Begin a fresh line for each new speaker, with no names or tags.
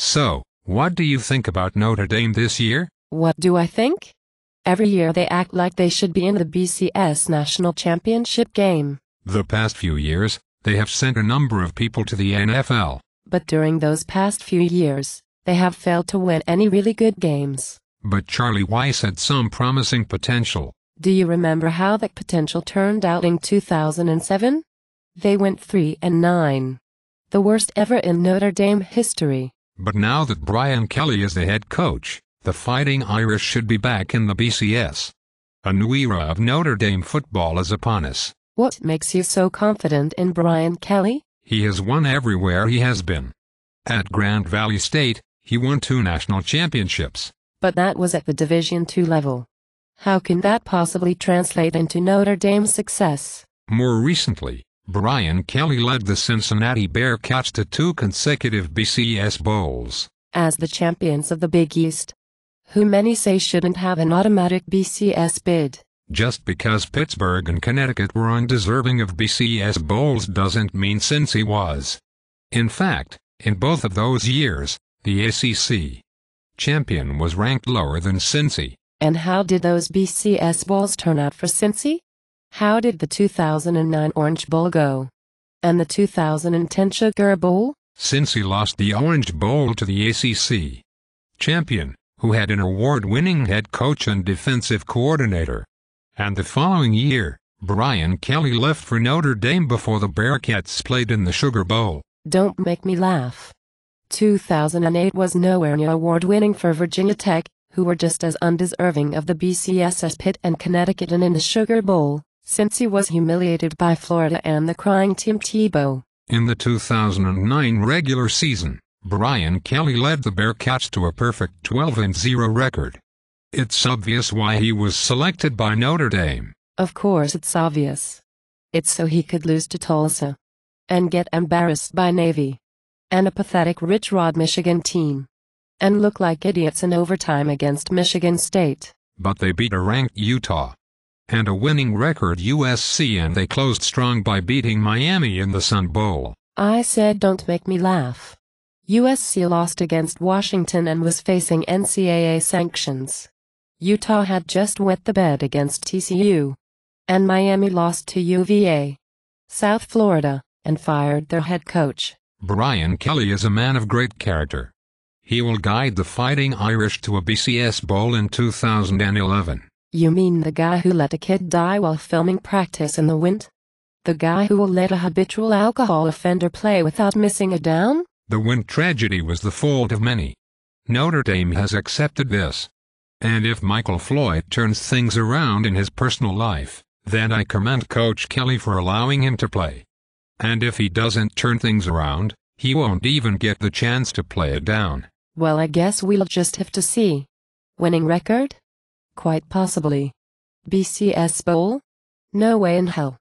So, what do you think about Notre Dame this year?
What do I think? Every year they act like they should be in the BCS National Championship game.
The past few years, they have sent a number of people to the NFL.
But during those past few years, they have failed to win any really good games.
But Charlie Weiss had some promising potential.
Do you remember how that potential turned out in 2007? They went 3 and 9. The worst ever in Notre Dame history.
But now that Brian Kelly is the head coach, the Fighting Irish should be back in the BCS. A new era of Notre Dame football is upon us.
What makes you so confident in Brian Kelly?
He has won everywhere he has been. At Grand Valley State, he won two national championships.
But that was at the Division II level. How can that possibly translate into Notre Dame's success?
More recently, Brian Kelly led the Cincinnati Bearcats to two consecutive BCS Bowls.
As the champions of the Big East, who many say shouldn't have an automatic BCS bid.
Just because Pittsburgh and Connecticut were undeserving of BCS Bowls doesn't mean Cincy was. In fact, in both of those years, the ACC champion was ranked lower than Cincy.
And how did those BCS Bowls turn out for Cincy? How did the 2009 Orange Bowl go? And the 2010 Sugar Bowl?
Since he lost the Orange Bowl to the ACC champion, who had an award-winning head coach and defensive coordinator. And the following year, Brian Kelly left for Notre Dame before the Bearcats played in the Sugar Bowl.
Don't make me laugh. 2008 was nowhere near award-winning for Virginia Tech, who were just as undeserving of the BCS as Pitt and Connecticut and in the Sugar Bowl since he was humiliated by Florida and the crying Tim Tebow.
In the 2009 regular season, Brian Kelly led the Bearcats to a perfect 12-0 record. It's obvious why he was selected by Notre Dame.
Of course it's obvious. It's so he could lose to Tulsa. And get embarrassed by Navy. And a pathetic Rich Rod Michigan team. And look like idiots in overtime against Michigan State.
But they beat a ranked Utah and a winning record USC and they closed strong by beating Miami in the Sun Bowl.
I said don't make me laugh. USC lost against Washington and was facing NCAA sanctions. Utah had just wet the bed against TCU. And Miami lost to UVA. South Florida, and fired their head coach.
Brian Kelly is a man of great character. He will guide the Fighting Irish to a BCS Bowl in 2011.
You mean the guy who let a kid die while filming practice in the wind? The guy who will let a habitual alcohol offender play without missing a down?
The wind tragedy was the fault of many. Notre Dame has accepted this. And if Michael Floyd turns things around in his personal life, then I commend Coach Kelly for allowing him to play. And if he doesn't turn things around, he won't even get the chance to play it down.
Well, I guess we'll just have to see. Winning record? Quite possibly. BCS Bowl? No way in hell.